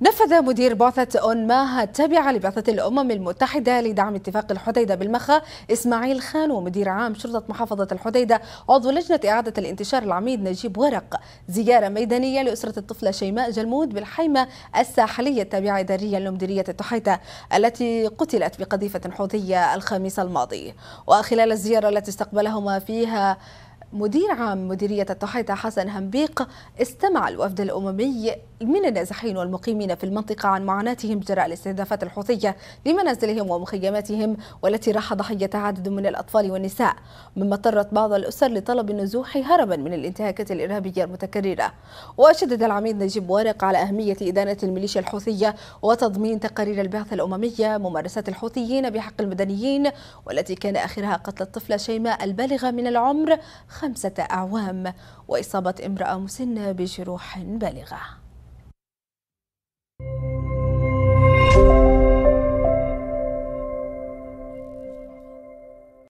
نفذ مدير بعثة أونماها التابعة لبعثة الأمم المتحدة لدعم اتفاق الحديدة بالمخا إسماعيل خان ومدير عام شرطة محافظة الحديدة عضو لجنة إعادة الانتشار العميد نجيب ورق زيارة ميدانية لأسرة الطفلة شيماء جلمود بالحيمة الساحلية التابعة إداريا لمديرية التحيتة التي قتلت بقذيفة حوثية الخميس الماضي وخلال الزيارة التي استقبلهما فيها مدير عام مديرية الضحية حسن همبيق استمع الوفد الأممي من النازحين والمقيمين في المنطقة عن معاناتهم جراء الاستهدافات الحوثية لمنازلهم ومخيماتهم والتي راح ضحيتها عدد من الأطفال والنساء مما اضطرت بعض الأسر لطلب النزوح هربا من الانتهاكات الإرهابية المتكررة وشدد العميد نجيب وارق على أهمية إدانة الميليشيا الحوثية وتضمين تقارير البعثة الأممية ممارسات الحوثيين بحق المدنيين والتي كان آخرها قتل الطفلة شيماء البالغة من العمر خمسة أعوام وإصابة امرأة مسنة بجروح بالغة